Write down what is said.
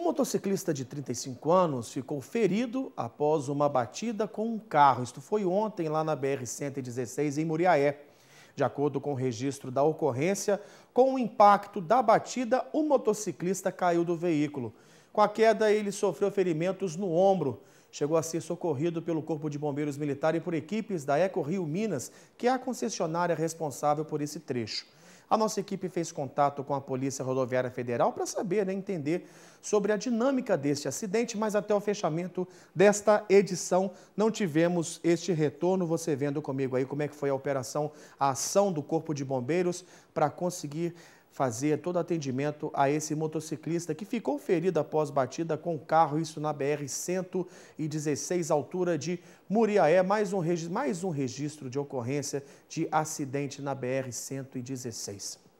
Um motociclista de 35 anos ficou ferido após uma batida com um carro. Isto foi ontem lá na BR-116 em Muriaé. De acordo com o registro da ocorrência, com o impacto da batida, o motociclista caiu do veículo. Com a queda, ele sofreu ferimentos no ombro. Chegou a ser socorrido pelo Corpo de Bombeiros Militar e por equipes da Eco Rio Minas, que é a concessionária responsável por esse trecho. A nossa equipe fez contato com a Polícia Rodoviária Federal para saber, né, entender sobre a dinâmica deste acidente, mas até o fechamento desta edição não tivemos este retorno. Você vendo comigo aí como é que foi a operação, a ação do Corpo de Bombeiros para conseguir fazer todo atendimento a esse motociclista que ficou ferido após batida com o carro, isso na BR-116, altura de Muriaé. Mais um, registro, mais um registro de ocorrência de acidente na BR-116.